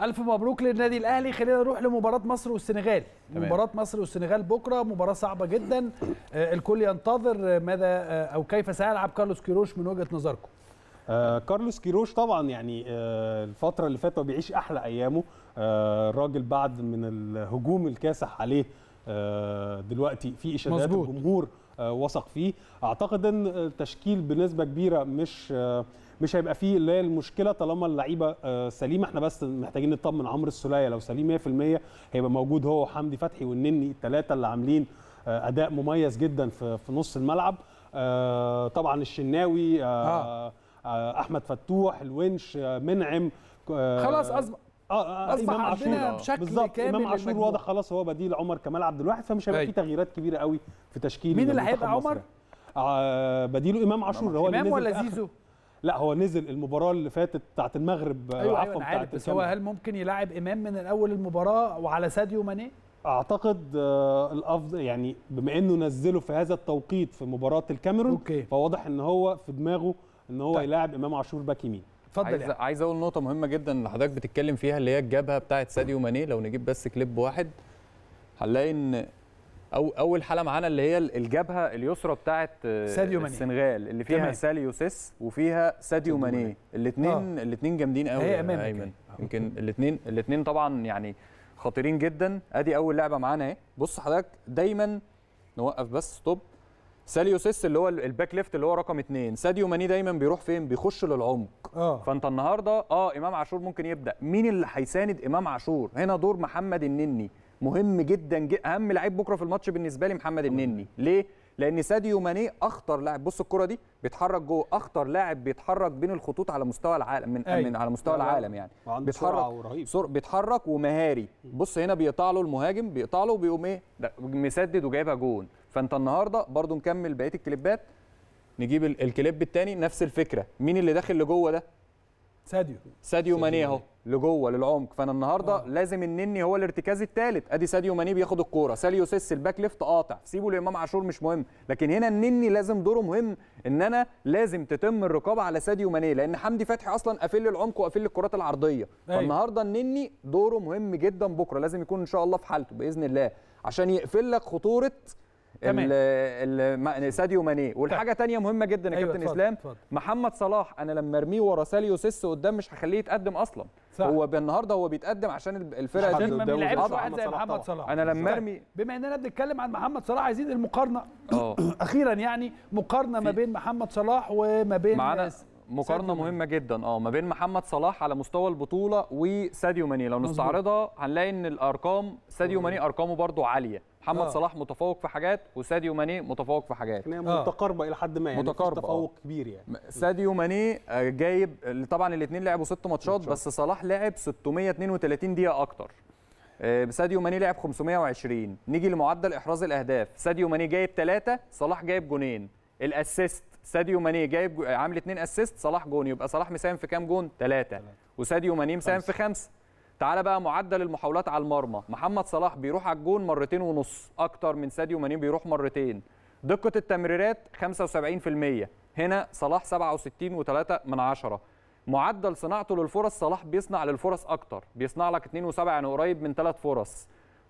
الف مبروك للنادي الاهلي خلينا نروح لمباراه مصر والسنغال تمام. مباراه مصر والسنغال بكره مباراه صعبه جدا آه، الكل ينتظر ماذا آه، او كيف سيلعب كارلوس كيروش من وجهه نظركم آه كارلوس كيروش طبعا يعني آه الفتره اللي فاتت بيعيش احلى ايامه آه الراجل بعد من الهجوم الكاسح عليه آه دلوقتي في اشادات الجمهور آه، وثق فيه اعتقد ان التشكيل بنسبه كبيره مش آه، مش هيبقى فيه اللي هي المشكله طالما اللعيبه آه، سليمه احنا بس محتاجين نطمن عمرو السوليه لو سليم 100% هيبقى موجود هو وحمدي فتحي والنني الثلاثه اللي عاملين اداء مميز جدا في في نص الملعب طبعا الشناوي احمد فتوح الونش منعم خلاص أصبح آه،, آه،, آه اصبح إمام عندنا عاشور. بشكل بالزبط. كامل امام عاشور واضح خلاص هو بديل عمر كمال عبد الواحد فمش هيبقى طيب. في تغييرات كبيره قوي في تشكيل مين اللي هيبقى عمر؟ آه بديله امام عاشور هو امام ولا زيزو؟ لا هو نزل المباراه اللي فاتت بتاعت المغرب آه، أيوة،, أيوة عفوا أيوة بتاعت بس هو هل ممكن يلعب امام من الاول المباراه وعلى ساديو ماني اعتقد آه الافضل يعني بما انه نزله في هذا التوقيت في مباراه الكاميرون أوكي. فواضح ان هو في دماغه ان هو طيب. يلاعب امام عاشور باك يمين اتفضل عايز يعني. عايز اقول نقطه مهمه جدا اللي حضرتك بتتكلم فيها اللي هي الجبهه بتاعه ساديو ماني لو نجيب بس كليب واحد هنلاقي ان أو اول حاله معانا اللي هي الجبهه اليسرى بتاعه السنغال اللي فيها ساليو سيس وفيها ساديو ماني الاثنين الاثنين آه. جامدين قوي ايمن آه. يمكن الاثنين الاثنين طبعا يعني خطيرين جدا ادي اول لعبه معانا اهي بص حضرتك دايما نوقف بس ستوب ساليو سيس اللي هو الباك ليفت اللي هو رقم اثنين ساديو ماني دايما بيروح فين بيخش للعمق آه. فانت النهارده اه امام عاشور ممكن يبدا مين اللي هيساند امام عاشور هنا دور محمد النني مهم جدا, جدا اهم لعيب بكره في الماتش بالنسبه لي محمد النني ليه لان ساديو ماني اخطر لاعب بص الكره دي بيتحرك جوه اخطر لاعب بيتحرك بين الخطوط على مستوى العالم من, من على مستوى العالم يعني بيتحرك سرعه بيتحرك ومهاري بص هنا بيقطع له المهاجم بيقطع له وبيقوم ايه مسدد وجايبها جون فانت النهارده برضو نكمل بقيه الكليبات نجيب الكليب الثاني نفس الفكره مين اللي داخل لجوه ده ساديو ساديو ماني اهو لجوه للعمق فانا النهارده آه. لازم النني هو الارتكاز الثالث ادي ساديو ماني بياخد الكوره ساليو سيس الباك ليفت قاطع سيبه لامام عاشور مش مهم لكن هنا النني لازم دوره مهم ان انا لازم تتم الرقابه على ساديو ماني لان حمدي فتحي اصلا قافل العمق وقافل الكرات العرضيه أي. أيوه. فالنهارده النني دوره مهم جدا بكره لازم يكون ان شاء الله في حالته باذن الله عشان يقفل لك خطوره تمام ساديو ماني طيب. والحاجه الثانيه مهمه جدا يا أيوة كابتن اسلام فضل. محمد صلاح انا لما ارميه ورا ساليو سيس قدام مش هخليه يتقدم اصلا صح. هو النهارده هو بيتقدم عشان الفرقه دي ما بيلعبش واحد زي محمد صلاح انا لما طيب. ارمي بما اننا بنتكلم عن محمد صلاح عايزين المقارنه آه. اخيرا يعني مقارنه ما بين محمد صلاح وما بين معانا مقارنه مهمه جدا اه ما بين محمد صلاح على مستوى البطوله وساديو ماني لو نستعرضها هنلاقي ان الارقام ساديو ماني ارقامه برضه عاليه محمد آه. صلاح متفوق في حاجات وساديو ماني متفوق في حاجات يعني آه. متقاربه الى حد ما يعني متقاربه آه. تفوق آه. كبير يعني ساديو ماني آه، جايب طبعا الاثنين لعبوا ست ماتشات بس صلاح لعب 632 دقيقه اكتر آه، ساديو ماني لعب 520 نيجي لمعدل احراز الاهداف ساديو ماني جايب 3 صلاح جايب جونين الاسيست ساديو ماني جايب عامل 2 اسيست صلاح جون يبقى صلاح مساهم في كام جون 3 وساديو ماني مساهم في 5 تعال بقى معدل المحاولات على المرمى محمد صلاح بيروح على الجون مرتين ونص اكتر من ساديو ماني بيروح مرتين دقه التمريرات 75% هنا صلاح 67 من عشرة. معدل صناعته للفرص صلاح بيصنع للفرص اكتر بيصنع لك 2 و7 يعني قريب من 3 فرص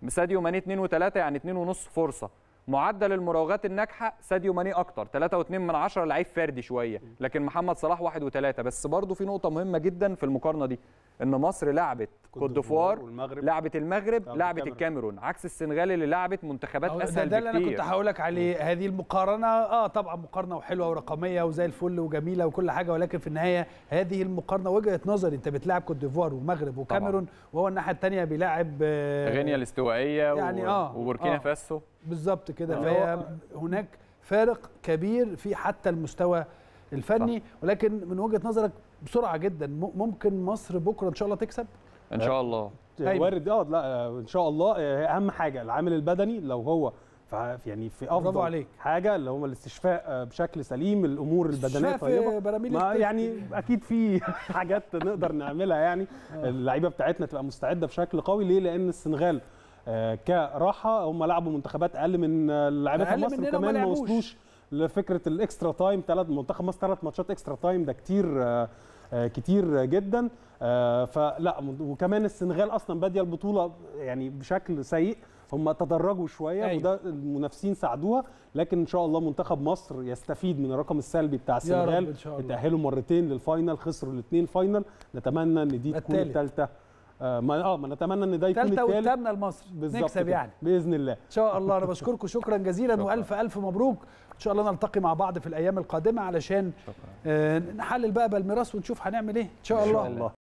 ساديو ماني 2 يعني 2 ونص فرصه معدل المراوغات الناجحه ساديو ماني اكتر 3.2 من 10 لعيب فردي شويه لكن محمد صلاح 1 و3 بس برضه في نقطه مهمه جدا في المقارنه دي ان مصر لعبت كوت ديفوار لعبت المغرب لعبت الكاميرون عكس السنغال اللي لعبت منتخبات اسهل ده اللي انا كنت هقول لك عليه هذه المقارنه اه طبعا مقارنه وحلوه ورقميه وزي الفل وجميله وكل حاجه ولكن في النهايه هذه المقارنه وجهه نظري انت بتلاعب كوت ديفوار ومغرب وكاميرون وهو الناحيه الثانيه بيلاعب آه، غينيا الاستوائيه يعني آه وبوركينا آه فاسو بالظبط كده آه. فهي هناك فارق كبير في حتى المستوى الفني صح. ولكن من وجهه نظرك بسرعه جدا ممكن مصر بكره ان شاء الله تكسب ان شاء الله طيب. وارد اه لا ان شاء الله آه، اهم حاجه العامل البدني لو هو يعني في افضل عليك. حاجه اللي هو الاستشفاء آه، بشكل سليم الامور البدنيه طيبه يعني اكيد في حاجات نقدر نعملها يعني اللعيبه بتاعتنا تبقى مستعده بشكل قوي ليه لان السنغال آه، كراحه هم لعبوا منتخبات اقل من لعيبه مصر كمان ما وصلوش لفكره الاكسترا تايم ثلاث منتخب مصر ثلاث ماتشات اكسترا تايم ده كتير آه، آه، كتير جدا فلا وكمان السنغال اصلا باديه البطوله يعني بشكل سيء هم تدرجوا شويه أيوة. وده المنافسين ساعدوها لكن ان شاء الله منتخب مصر يستفيد من الرقم السلبي بتاع السنغال اتاهلوا مرتين للفاينل خسروا الاثنين فاينل نتمنى ان دي تكون الثالثه آه، ما اه ما نتمنى ان ده يكون التالت الثالثه قدامنا لمصر نكسب يعني باذن الله ان شاء الله انا بشكركم شكرا جزيلا شكرا. والف الف مبروك ان شاء الله نلتقي مع بعض في الايام القادمه علشان آه نحلل بقى بالميراث ونشوف هنعمل ايه ان شاء الله, إن شاء الله.